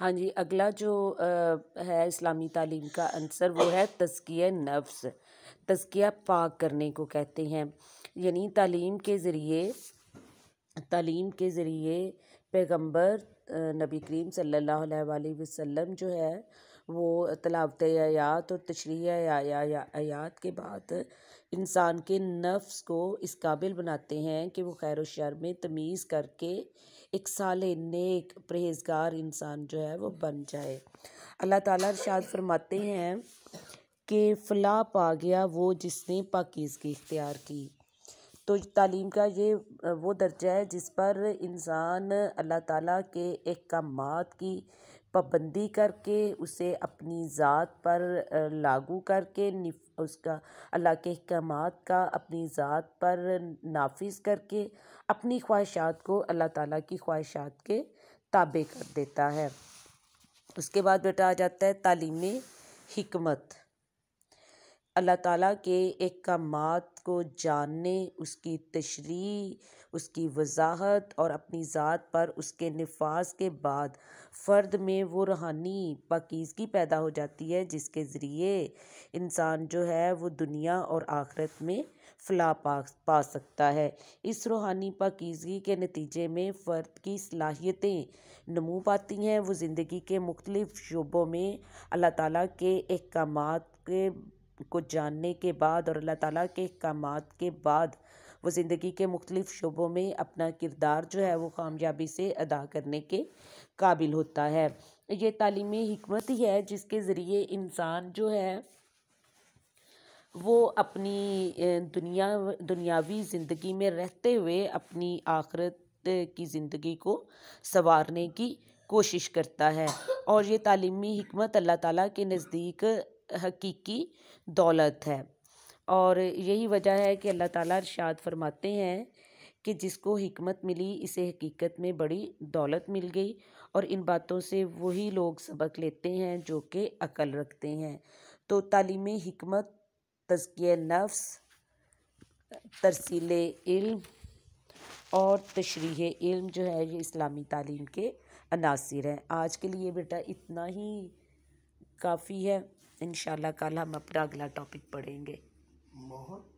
हाँ जी अगला जो आ, है इस्लामी तालीम का आंसर वो है तस्किया नफ्स तस्किया पाक करने को कहते हैं यानी तालीम के ज़रिए तालीम के ज़रिए पैगंबर नबी करीम सल्लल्लाहु अलैहि वसल्लम जो है वो तलावत आयात और तशरी आयात के बाद इंसान के नफ्स को इस काबिल बनाते हैं कि वो खैर शर में तमीज़ करके एक साल नेक परहेजगार इंसान जो है वो बन जाए अल्लाह ताला तशाद फरमाते हैं कि फला पा गया वो जिसने पाकिज़गी इख्तियार की तो तालीम का ये वो दर्जा है जिस पर इंसान अल्लाह ताला के अहकाम की पाबंदी करके उसे अपनी ज़ात पर लागू करके उसका अल्लाह के अहकाम का अपनी ज़ात पर नाफिज करके अपनी ख्वाहिशात को अल्लाह ताला की ख्वाहिशात के ताबे कर देता है उसके बाद बेटा आ जाता है तालीम हमत अल्लाह ताला के एक को जानने उसकी तशरी उसकी वजाहत और अपनी ज़ात पर उसके नफाज के बाद फ़र्द में वो रूहानी पाकिजगी पैदा हो जाती है जिसके ज़रिए इंसान जो है वो दुनिया और आखरत में फला पा पा सकता है इस रूहानी पाकिजगी के नतीजे में फ़र्द की सलाहियतें नमू पाती हैं वो ज़िंदगी के मुख्तलिफ़ शोबों में अल्लाह ताला के अहकाम के को जानने के बाद और अल्लाह ताला के अहकाम के बाद वो ज़िंदगी के मुख्तलिफ़ शोबों में अपना किरदार जो है वो कामयाबी से अदा करने के काबिल होता है ये तालीमी हमत ही है जिसके ज़रिए इंसान जो है वो अपनी दुनिया दुनियावी ज़िंदगी में रहते हुए अपनी आखरत की ज़िंदगी को संवारने की कोशिश करता है और ये तालीमी हमत अल्लाह ताला के नज़दीक हकीकी दौलत है और यही वजह है कि अल्लाह ताला इरशाद फरमाते हैं कि जिसको हिकमत मिली इसे हकीकत में बड़ी दौलत मिल गई और इन बातों से वही लोग सबक लेते हैं जो कि अकल रखते हैं तो तालीम हिकमत तजकिय नफ्स तरसील इल्म और तशरीह इल्म जो है ये इस्लामी तालीम के अनासर हैं आज के लिए बेटा इतना ही काफ़ी है इन कल हम अपना अगला टॉपिक पढ़ेंगे बहुत